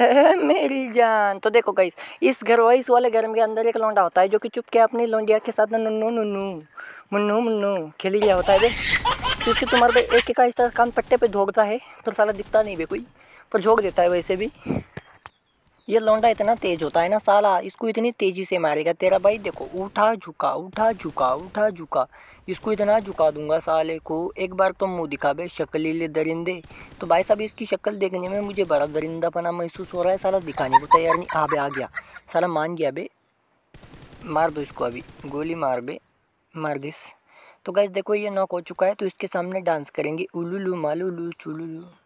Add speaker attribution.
Speaker 1: मेरी जान तो देखो गई इस घर वाइस वाले घर के अंदर एक लौंडा होता है जो कि चुप के अपनी लौंडिया के साथ नुनु नुनु मुन्नू मुन्नू खेली गया होता है क्योंकि तुम्हारे एक एक का हिस्सा कान पट्टे पे झोंकता है पर साला दिखता नहीं बे कोई पर झोंक देता है वैसे भी ये लौंडा इतना तेज होता है ना साला इसको इतनी तेज़ी से मारेगा तेरा भाई देखो उठा झुका उठा झुका उठा झुका इसको इतना झुका दूंगा साले को एक बार तो मुंह दिखा बे शक्लीले दरिंदे तो भाई साहब इसकी शक्ल देखने में मुझे बड़ा दरिंदा पना महसूस हो रहा है साला दिखाने को तैयार नहीं आ बे आ गया साला मान गया बे मार दो इसको अभी गोली मार बे मार दिस तो गैस देखो ये नॉक हो चुका है तो इसके सामने डांस करेंगे लू लू चुलू लू